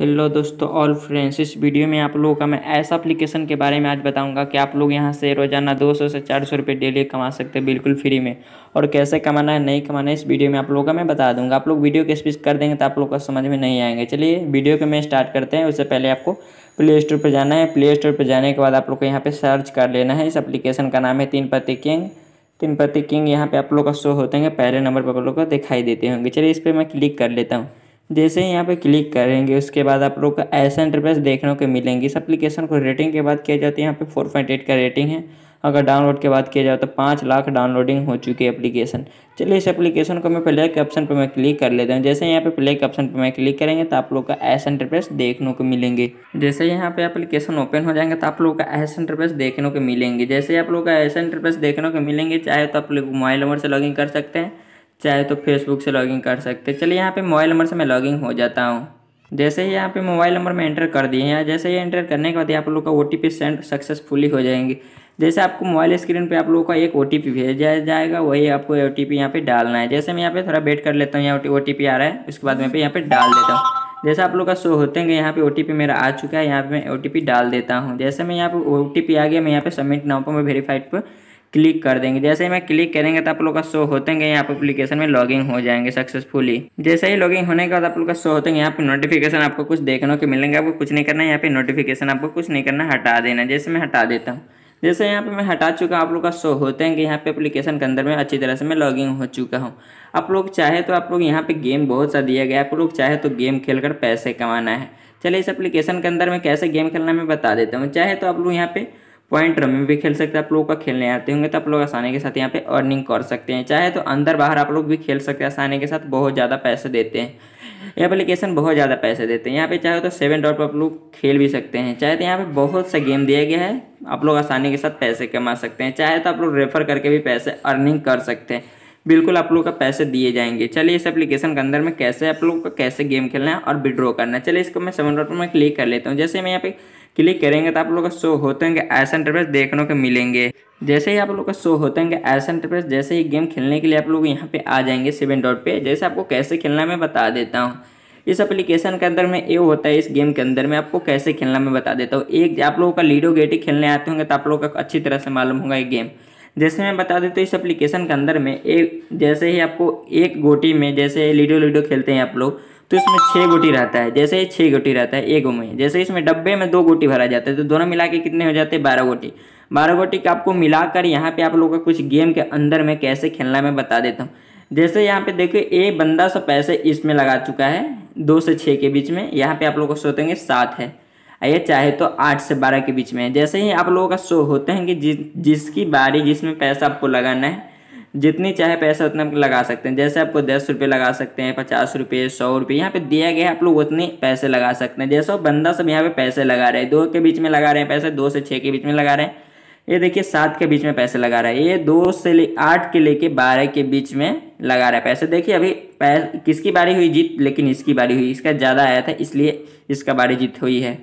hello दोस्तों all friends इस video में आप लोगों का मैं ऐसा एप्लीकेशन के बारे में आज बताऊंगा कि आप लोग यहां से रोजाना 200 से 400 रुपए डेली कमा सकते हैं बिल्कुल फ्री में और कैसे कमाना है नहीं कमाना है इस वीडियो में आप लोगों का मैं बता दूंगा आप लोग वीडियो के स्पीच कर देंगे तो आप लोग का समझ में नहीं आएंगे चलिए वीडियो को मैं स्टार्ट करते हैं उससे पहले आपको प्ले स्टोर पर जाना है प्ले स्टोर पर जाने के बाद आप लोग को यहाँ पर सर्च कर लेना है इस अपलीकेशन का नाम है तीन पति किंग तीन पति किंग यहाँ पर आप लोग का शो होते हैं पहले नंबर पर आप लोग को दिखाई देते होंगे चलिए इस पर मैं क्लिक कर लेता हूँ जैसे ही यहाँ पे क्लिक करेंगे उसके बाद आप लोग का ऐसा इंटरफेस देखने को मिलेंगे इस एप्लीकेशन को रेटिंग के बाद किया जाता है यहाँ पे फोर पॉइंट एट का रेटिंग है अगर डाउनलोड के बाद किया जाए तो पाँच लाख डाउनलोडिंग हो चुकी है एप्लीकेशन चलिए इस एप्लीकेशन को मैं प्ले के ऑप्शन पर मैं क्लिक कर लेता हूँ जैसे यहाँ पे प्ले के ऑप्शन पर मैं क्लिक करेंगे तो आप लोग का ऐसा इंटरफेस देखने को मिलेंगे जैसे यहाँ पे एप्लीकेशन ओपन हो जाएंगे तो आप लोग का ऐसा इंटरफेस देखने को मिलेंगे जैसे आप लोग का ऐसा इंटरफेस देखने को मिलेंगे चाहे तो आप लोग मोबाइल नंबर से इन कर सकते हैं चाहे तो फेसबुक से लॉगिन कर सकते चलिए यहाँ पे मोबाइल नंबर से मैं लॉगिन हो जाता हूँ जैसे ही यहाँ पे मोबाइल नंबर में एंटर कर दिए हैं जैसे ही एंटर करने के बाद आप लोग का ओ टी सेंड सक्सेसफुली हो जाएंगे जैसे आपको मोबाइल स्क्रीन पे आप लोगों का एक ओ भेजा जाएगा वही आपको ओ टी यहाँ पर डालना है जैसे मैं यहाँ पे थोड़ा वेट कर लेता हूँ यहाँ ओ टी आ रहा है उसके बाद मैं पे यहाँ पे डाल देता हूँ जैसे आप लोग का शो होते हैं यहाँ पे ओ मेरा आ चुका है यहाँ पे मैं ओ डाल देता हूँ जैसे मैं यहाँ पे ओ आ गया मैं यहाँ पे सबमिट नाउ पर मैं वेरीफाइड पर क्लिक कर देंगे जैसे ही मैं क्लिक करेंगे तो आप लोग का शो होते हैं यहाँ पर एप्लीकेशन में लॉगिंग हो जाएंगे सक्सेसफुली जैसे ही लॉगिंग होने के बाद आप लोग का शो होते हैं यहाँ पे नोटिफिकेशन आपको कुछ देखने को मिलेंगे आपको कुछ नहीं करना है यहाँ पे नोटिफिकेशन आपको कुछ नहीं करना हटा देना जैसे मैं हटा देता हूँ जैसे यहाँ पे मैं हटा चुका हूँ आप लोग का शो होते हैं कि यहाँ पे एप्लीकेशन के अंदर में अच्छी तरह से मैं लॉगिंग हो चुका हूँ आप लोग चाहे तो आप लोग यहाँ पे गेम बहुत सा दिया गया आप लोग चाहे तो गेम खेलकर पैसे कमाना है चलिए इस एप्लीकेशन के अंदर में कैसे गेम खेलना मैं बता देता हूँ चाहे तो आप लोग यहाँ पर पॉइंट रम में भी खेल सकते हैं आप लोगों का खेलने आते होंगे तो आप लोग आसानी के साथ यहाँ पे अर्निंग कर सकते हैं चाहे तो अंदर बाहर आप लोग भी खेल सकते हैं आसानी के साथ बहुत ज़्यादा पैसे देते हैं ये एप्लीकेशन बहुत ज़्यादा पैसे देते हैं यहाँ पे चाहे तो सेवन डॉट पर आप लोग खेल भी सकते हैं चाहे तो यहाँ पे बहुत सा गेम दिया गया है आप लोग आसानी के साथ पैसे कमा सकते हैं चाहे तो आप लोग रेफर करके भी पैसे अर्निंग कर सकते हैं बिल्कुल आप लोग का पैसे दिए जाएंगे चलिए इस एप्लीकेशन के अंदर में कैसे आप लोग का कैसे गेम खेलना है और विड्रॉ करना है चलिए इसको मैं सेवन डॉट पर मैं क्लिक कर लेता हूँ जैसे मैं यहाँ पे क्लिक करेंगे तो आप लोग का शो होते होंगे ऐसा इंटरप्रेस देखने को मिलेंगे जैसे ही आप लोग का शो होते होंगे ऐसा इंटरप्रेस जैसे ही गेम खेलने के लिए आप लोग यहाँ पे आ जाएंगे सेवन डॉट पे जैसे आपको कैसे खेलना मैं बता देता हूँ इस एप्लीकेशन के अंदर में ये होता है इस गेम के अंदर में आपको कैसे खेलना मैं बता देता हूँ एक आप लोगों का लीडो गेटी खेलने आते होंगे तो आप लोगों का अच्छी तरह से मालूम होगा ये गेम जैसे मैं बता देता हूँ इस एप्लीकेशन के अंदर में एक जैसे ही आपको एक गोटी में जैसे लीडो लीडो खेलते हैं आप लोग तो इसमें छः गोटी रहता है जैसे छः गोटी रहता है एक में जैसे इसमें डब्बे में दो गोटी भरा जाता है तो दोनों मिला के कितने हो जाते हैं बारह गोटी बारह गोटी का आपको मिलाकर यहाँ पे आप लोगों का कुछ गेम के अंदर में कैसे खेलना मैं बता देता हूँ जैसे यहाँ पे देखिए ए बंदा सौ पैसे इसमें लगा चुका है दो से छः के बीच में यहाँ पे आप लोग को सोतेंगे सात है ये चाहे तो आठ से बारह के बीच में है जैसे ही आप लोगों का शो होते हैं कि जिस जिसकी बारी जिसमें पैसा आपको लगाना है जितनी चाहे पैसा उतना लगा सकते हैं जैसे आपको दस रुपये लगा सकते हैं पचास रुपये सौ रुपये यहाँ पे दिया गया है आप लोग उतने पैसे लगा सकते हैं जैसा बंदा सब यहाँ पे पैसे लगा रहे हैं दो के बीच में लगा रहे हैं पैसे दो से छः के बीच में लगा रहे हैं ये देखिए सात के बीच में पैसे लगा रहा है ये दो से ले आठ के लेके बारह के बीच में लगा रहा है पैसे देखिए अभी पैस, किसकी बारी हुई जीत लेकिन इसकी बारी हुई इसका ज़्यादा आया था इसलिए इसका बारी जीत हुई है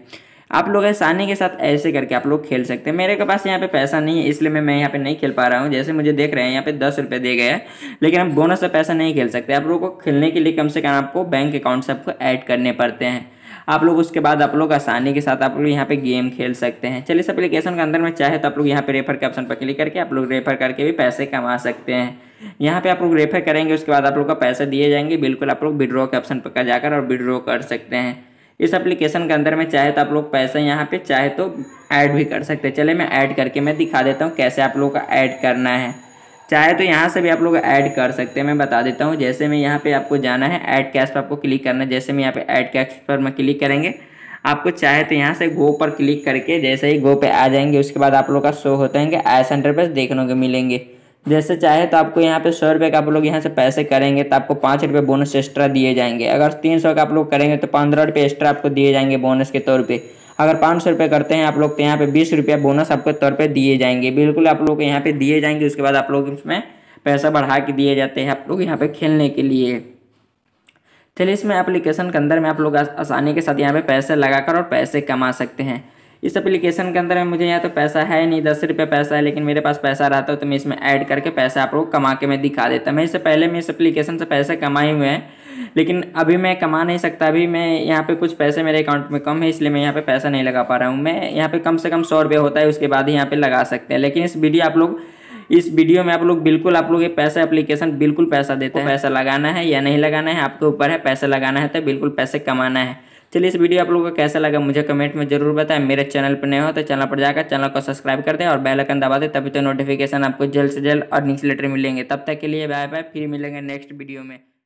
आप लोग आसानी के साथ ऐसे करके आप लोग खेल सकते हैं मेरे के पास यहाँ पे पैसा नहीं है इसलिए मैं मैं यहाँ पे नहीं खेल पा रहा हूँ जैसे मुझे देख रहे हैं यहाँ पे दस रुपये दे गया है लेकिन हम बोनस से पैसा नहीं खेल सकते आप लोगों को खेलने के लिए कम से कम आपको बैंक अकाउंट से आपको ऐड करने पड़ते हैं आप लोग उसके बाद आप लोग आसानी के साथ आप लोग यहाँ पे गेम खेल सकते हैं चलिए इस अप्लीकेशन के अंदर में चाहे तो आप लोग यहाँ पे रेफर के ऑप्शन पर क्लिक करके आप लोग रेफर करके भी पैसे कमा सकते हैं यहाँ पे आप लोग रेफर करेंगे उसके बाद आप लोग का पैसे दिए जाएंगे बिल्कुल आप लोग विड्रॉ के ऑप्शन पर जाकर और विड्रॉ कर सकते हैं इस एप्लीकेशन के अंदर में चाहे तो आप लोग पैसा यहाँ पे चाहे तो ऐड भी कर सकते हैं चले मैं ऐड करके मैं दिखा देता हूँ कैसे आप लोग का ऐड करना है चाहे तो यहाँ से भी आप लोग ऐड कर सकते हैं मैं बता देता हूँ जैसे मैं यहाँ पे आपको जाना है ऐड कैश पर आपको क्लिक करना है जैसे मैं यहाँ पे ऐड कैश पर मैं क्लिक करेंगे आपको चाहे तो यहाँ से गो पर क्लिक करके जैसे ही गो पे आ जाएंगे उसके बाद आप लोग का शो होते हैं कि सेंटर पर देखने को मिलेंगे जैसे चाहे तो आपको यहाँ पे सौ रुपये का आप लोग यहाँ से पैसे करेंगे तो आपको पाँच रुपये बोनस एक्स्ट्रा दिए जाएंगे अगर तीन सौ का आप लोग करेंगे तो पंद्रह रुपये एक्स्ट्रा आपको दिए जाएंगे बोनस के तौर पे अगर पाँच सौ रुपये करते हैं आप लोग तो यहाँ पे बीस रुपया बोनस आपके तौर पर दिए जाएंगे बिल्कुल आप लोग यहाँ पे दिए जाएंगे उसके बाद आप लोग इसमें पैसा बढ़ा के दिए जाते हैं आप लोग यहाँ पे खेलने के लिए चलिए इसमें एप्लीकेशन के अंदर में आप लोग आसानी के साथ यहाँ पे पैसे लगाकर और पैसे कमा सकते हैं इस एप्लीकेशन के अंदर मुझे यहाँ तो पैसा है नहीं दस रुपये पैसा है लेकिन मेरे पास पैसा रहता है तो मैं इसमें ऐड करके पैसा आप लोग कमा के मैं दिखा देता मैं इससे पहले मैं इस एप्लीकेशन से पैसे कमाए हुए हैं लेकिन अभी मैं कमा नहीं सकता अभी मैं यहाँ पे कुछ पैसे मेरे अकाउंट में कम है इसलिए मैं यहाँ पे पैसा नहीं लगा पा रहा हूँ मैं यहाँ पे कम से कम सौ रुपये होता है उसके बाद ही यहाँ पे लगा सकते हैं लेकिन इस वीडियो आप लोग इस वीडियो में आप लोग बिल्कुल आप लोग ये पैसा एप्लीकेशन बिल्कुल पैसा देते हैं पैसा लगाना है या नहीं लगाना है आपके ऊपर है पैसा लगाना है तो बिल्कुल पैसे कमाना है चलिए इस वीडियो आप लोगों को कैसा लगा मुझे कमेंट में जरूर बताएं मेरे चैनल पर नए हो तो चैनल पर जाकर चैनल को सब्सक्राइब कर दें और बेलाइकन दबा दें तभी तो नोटिफिकेशन आपको जल्द से जल्द और न्यूज़ लेटर मिलेंगे तब तक के लिए बाय बाय फिर मिलेंगे नेक्स्ट वीडियो में